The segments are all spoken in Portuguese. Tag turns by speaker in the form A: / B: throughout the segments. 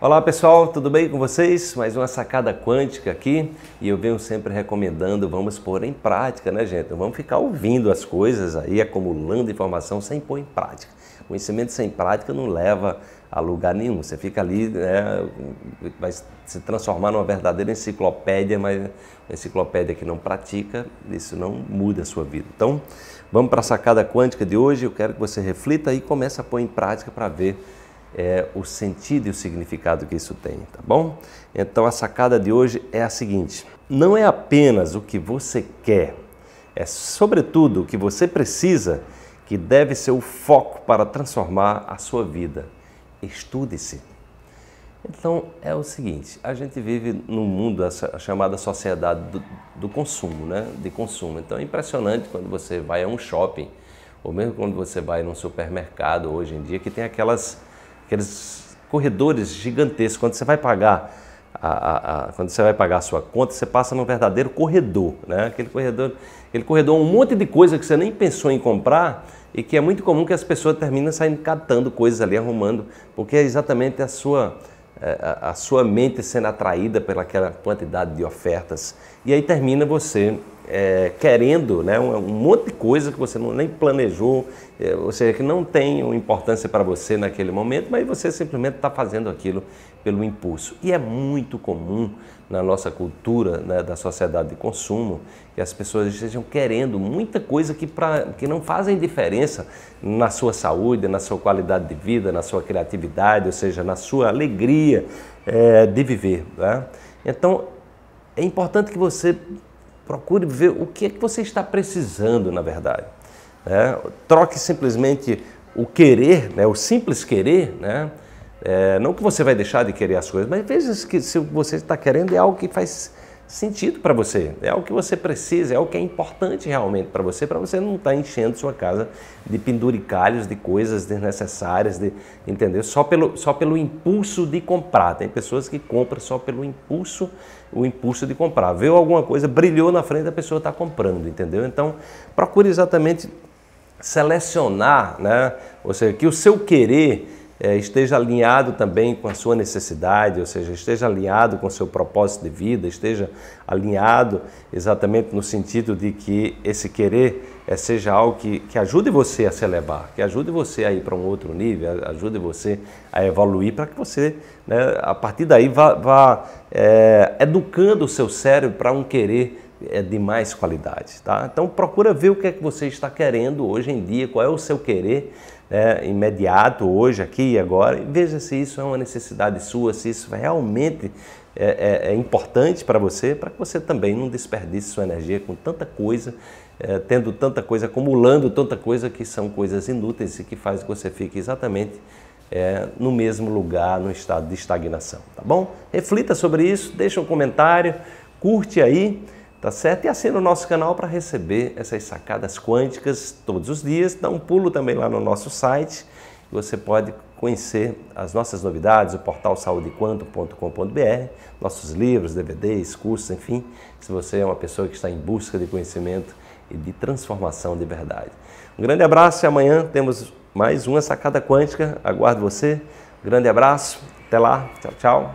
A: Olá pessoal, tudo bem com vocês? Mais uma sacada quântica aqui e eu venho sempre recomendando, vamos pôr em prática, né gente? Não vamos ficar ouvindo as coisas aí, acumulando informação sem pôr em prática. Conhecimento sem prática não leva a lugar nenhum. Você fica ali, né, vai se transformar numa verdadeira enciclopédia, mas uma enciclopédia que não pratica, isso não muda a sua vida. Então, vamos para a sacada quântica de hoje. Eu quero que você reflita e comece a pôr em prática para ver é, o sentido e o significado que isso tem, tá bom? Então a sacada de hoje é a seguinte: não é apenas o que você quer, é sobretudo o que você precisa que deve ser o foco para transformar a sua vida. Estude-se. Então é o seguinte: a gente vive num mundo a chamada sociedade do, do consumo, né? De consumo. Então é impressionante quando você vai a um shopping ou mesmo quando você vai num supermercado hoje em dia que tem aquelas aqueles corredores gigantescos. Quando você vai pagar a, a, a, quando você vai pagar a sua conta, você passa num verdadeiro corredor, né? Aquele corredor, aquele corredor é um monte de coisa que você nem pensou em comprar e que é muito comum que as pessoas terminam saindo catando coisas ali, arrumando, porque é exatamente a sua é, a, a sua mente sendo atraída pelaquela quantidade de ofertas e aí termina você é, querendo, né, um, um, monte de coisa que você não, nem planejou, é, ou seja, que não tem importância para você naquele momento, mas você simplesmente está fazendo aquilo pelo impulso. E é muito comum na nossa cultura né, da sociedade de consumo que as pessoas estejam querendo muita coisa que, pra, que não fazem diferença na sua saúde, na sua qualidade de vida, na sua criatividade, ou seja, na sua alegria é, de viver. Né? Então, é importante que você Procure ver o que é que você está precisando, na verdade. Né? Troque simplesmente o querer, né? o simples querer, né? É, não que você vai deixar de querer as coisas, mas vezes que se você está querendo é algo que faz sentido para você, é o que você precisa, é o que é importante realmente para você, para você não estar tá enchendo sua casa de penduricalhos, de coisas desnecessárias, de, entendeu? Só pelo, só pelo impulso de comprar. Tem pessoas que compram só pelo impulso, o impulso de comprar. Viu alguma coisa, brilhou na frente, a pessoa está comprando, entendeu? Então, procure exatamente selecionar, né? Ou seja, que o seu querer é, esteja alinhado também com a sua necessidade, ou seja, esteja alinhado com o seu propósito de vida, esteja alinhado exatamente no sentido de que esse querer é, seja algo que, que ajude você a se elevar, que ajude você a ir para um outro nível, ajude você a evoluir, para que você, né, a partir daí, vá, vá é, educando o seu cérebro para um querer é, de mais qualidade, tá? Então procura ver o que é que você está querendo hoje em dia, qual é o seu querer, né, imediato, hoje, aqui e agora, e veja se isso é uma necessidade sua, se isso realmente é, é, é importante para você, para que você também não desperdice sua energia com tanta coisa, é, tendo tanta coisa, acumulando tanta coisa que são coisas inúteis e que faz que você fique exatamente é, no mesmo lugar, no estado de estagnação, tá bom? Reflita sobre isso, deixa um comentário, curte aí tá certo? E assina o nosso canal para receber essas sacadas quânticas todos os dias. Dá um pulo também lá no nosso site. Você pode conhecer as nossas novidades, o portal saudequanto.com.br, nossos livros, DVDs, cursos, enfim. Se você é uma pessoa que está em busca de conhecimento e de transformação de verdade. Um grande abraço e amanhã temos mais uma sacada quântica. Aguardo você. Um grande abraço. Até lá. Tchau, tchau.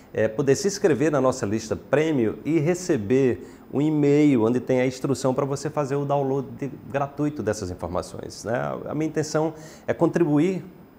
A: é, poder se inscrever na nossa lista prêmio e receber um e-mail onde tem a instrução para você fazer o download de, gratuito dessas informações. Né? A minha intenção é contribuir